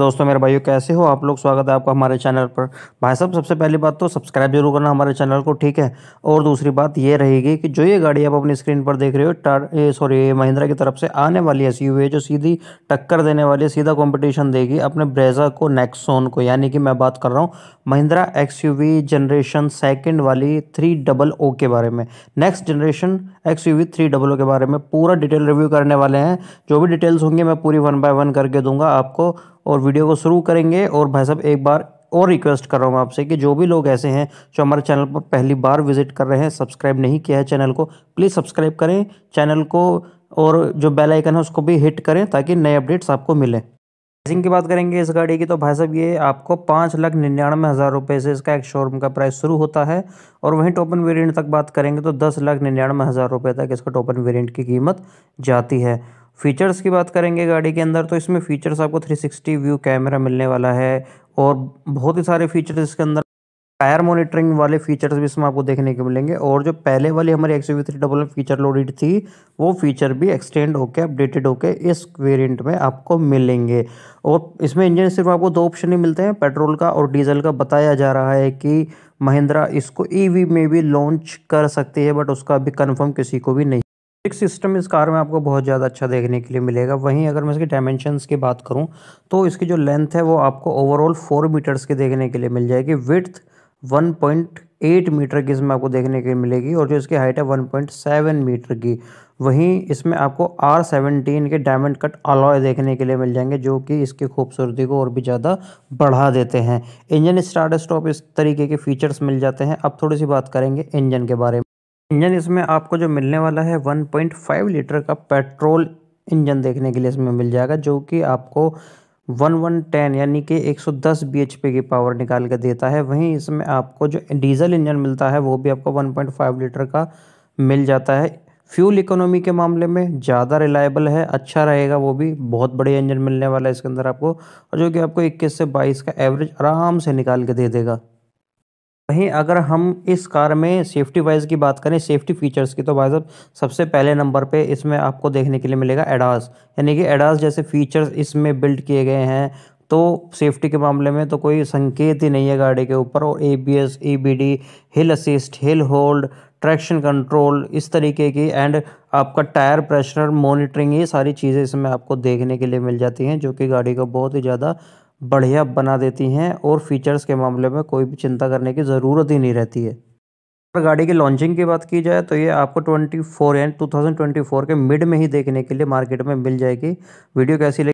नमस्कार दोस्तों मेरे भाइयों कैसे हो आप लोग स्वागत है आपका हमारे चैनल पर भाई साहब सबसे पहली बात तो सब्सक्राइब जरूर करना हमारे चैनल को ठीक है और दूसरी बात ये रहेगी कि जो ये गाड़ी आप अपनी स्क्रीन पर देख रहे हो सॉरी महिंद्रा की तरफ से आने वाली एस है जो सीधी टक्कर देने वाली है सीधा कॉम्पिटिशन देगी अपने ब्रेजा को नेक्सोन को यानी कि मैं बात कर रहा हूँ महिंद्रा एक्स जनरेशन सेकेंड वाली थ्री डबल ओ के बारे में next generation X U three double O के बारे में पूरा डिटेल रिव्यू करने वाले हैं जो भी डिटेल्स होंगे मैं पूरी वन बाय वन करके दूंगा आपको और वीडियो को शुरू करेंगे और भाई साहब एक बार और रिक्वेस्ट कर रहा हूँ मैं आपसे कि जो भी लोग ऐसे हैं जो हमारे चैनल पर पहली बार विजिट कर रहे हैं सब्सक्राइब नहीं किया है चैनल को प्लीज़ सब्सक्राइब करें चैनल को और जो बेल आइकन है उसको भी हिट करें ताकि नए अपडेट्स आपको मिलें प्राइसिंग की बात करेंगे इस गाड़ी की तो भाई साहब ये आपको पाँच लाख निन्यानवे हज़ार रुपये से इसका एक शोरूम का प्राइस शुरू होता है और वहीं टोपन वेरिएंट तक बात करेंगे तो दस लाख निन्यानवे हज़ार रुपये तक इसका टोपन वेरिएंट की कीमत जाती है फीचर्स की बात करेंगे गाड़ी के अंदर तो इसमें फ़ीचर्स आपको 360 व्यू कैमरा मिलने वाला है और बहुत ही सारे फीचर्स इसके अंदर टायर मॉनिटरिंग वाले फीचर्स भी इसमें आपको देखने को मिलेंगे और जो पहले वाली हमारी X V three double feature loaded थी वो फीचर भी एक्सटेंड होके अपडेटेड होके इस वेरिएंट में आपको मिलेंगे और इसमें इंजन सिर्फ आपको दो ऑप्शन ही मिलते हैं पेट्रोल का और डीजल का बताया जा रहा है कि महिंद्रा इसको ई e में भी लॉन्च कर सकती है बट उसका अभी कन्फर्म किसी को भी नहीं एक सिस्टम इस कार में आपको बहुत ज़्यादा अच्छा देखने के लिए मिलेगा वहीं अगर मैं इसके डायमेंशंस की बात करूं तो इसकी जो लेंथ है वो आपको ओवरऑल फोर मीटर्स के देखने के लिए मिल जाएगी विथ वन एट मीटर की इसमें आपको देखने के लिए मिलेगी और जो इसकी हाइट है वन पॉइंट सेवन मीटर की वहीं इसमें आपको आर सेवनटीन के डायमंड कट अलॉय देखने के लिए मिल जाएंगे जो कि इसकी खूबसूरती को और भी ज़्यादा बढ़ा देते हैं इंजन स्टार्ट स्टॉप इस तरीके के फीचर्स मिल जाते हैं अब थोड़ी सी बात करेंगे इंजन के बारे में इंजन इसमें आपको जो मिलने वाला है 1.5 लीटर का पेट्रोल इंजन देखने के लिए इसमें मिल जाएगा जो कि आपको 1110 यानी कि 110 bhp की पावर निकाल के देता है वहीं इसमें आपको जो डीजल इंजन मिलता है वो भी आपको 1.5 लीटर का मिल जाता है फ्यूल इकोनॉमी के मामले में ज़्यादा रिलायबल है अच्छा रहेगा वो भी बहुत बढ़िया इंजन मिलने वाला है इसके अंदर आपको और जो कि आपको इक्कीस से बाईस का एवरेज आराम से निकाल के दे देगा वहीं अगर हम इस कार में सेफ्टी वाइज की बात करें सेफ्टी फीचर्स की तो भाई साहब सबसे पहले नंबर पे इसमें आपको देखने के लिए मिलेगा एडास यानी कि एडास जैसे फीचर्स इसमें बिल्ड किए गए हैं तो सेफ्टी के मामले में तो कोई संकेत ही नहीं है गाड़ी के ऊपर और A B S E B D hill assist hill hold traction control इस तरीके की एंड आपका टायर प्रेशर मॉनिटरिंग ये सारी चीज़ें इसमें आपको देखने के लिए मिल जाती हैं जो कि गाड़ी को बहुत ही ज़्यादा बढ़िया बना देती हैं और फीचर्स के मामले में कोई भी चिंता करने की ज़रूरत ही नहीं रहती है अगर गाड़ी की लॉन्चिंग की बात की जाए तो ये आपको 24 ट्वेंटी फोर के मिड में ही देखने के लिए मार्केट में मिल जाएगी वीडियो कैसी लगी